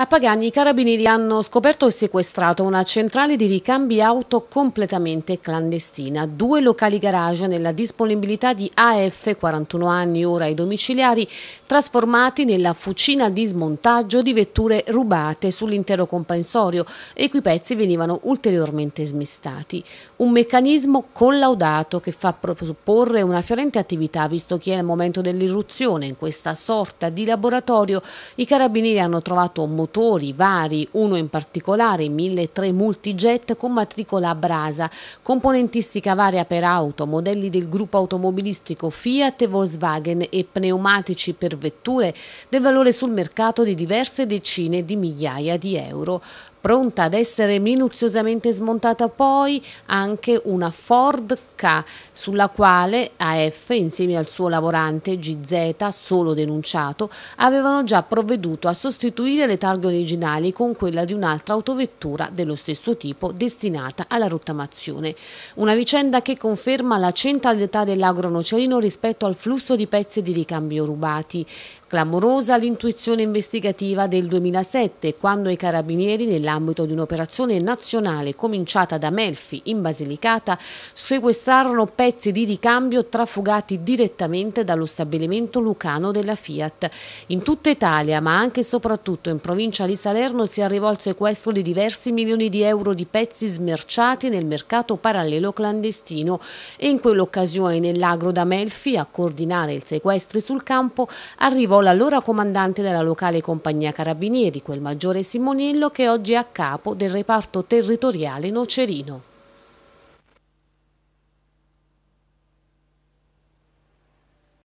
A Pagani i carabinieri hanno scoperto e sequestrato una centrale di ricambi auto completamente clandestina, due locali garage nella disponibilità di AF 41 anni ora ai domiciliari trasformati nella fucina di smontaggio di vetture rubate sull'intero comprensorio e i cui pezzi venivano ulteriormente smistati. Un meccanismo collaudato che fa presupporre una fiorente attività visto che al momento dell'irruzione in questa sorta di laboratorio i carabinieri hanno trovato un motori vari, uno in particolare 1.300 multijet con matricola a brasa, componentistica varia per auto, modelli del gruppo automobilistico Fiat e Volkswagen e pneumatici per vetture del valore sul mercato di diverse decine di migliaia di euro pronta ad essere minuziosamente smontata poi anche una Ford K sulla quale AF insieme al suo lavorante GZ, solo denunciato, avevano già provveduto a sostituire le targhe originali con quella di un'altra autovettura dello stesso tipo destinata alla rottamazione. Una vicenda che conferma la centralità dell'agronocerino rispetto al flusso di pezzi di ricambio rubati. Clamorosa l'intuizione investigativa del 2007 quando i carabinieri nella nell'ambito di un'operazione nazionale cominciata da Melfi in Basilicata, sequestrarono pezzi di ricambio trafugati direttamente dallo stabilimento lucano della Fiat. In tutta Italia, ma anche e soprattutto in provincia di Salerno, si arrivò al sequestro di diversi milioni di euro di pezzi smerciati nel mercato parallelo clandestino e in quell'occasione nell'agro da Melfi a coordinare il sequestro sul campo arrivò l'allora comandante della locale compagnia carabinieri, quel maggiore Simonillo che oggi è a capo del reparto territoriale nocerino.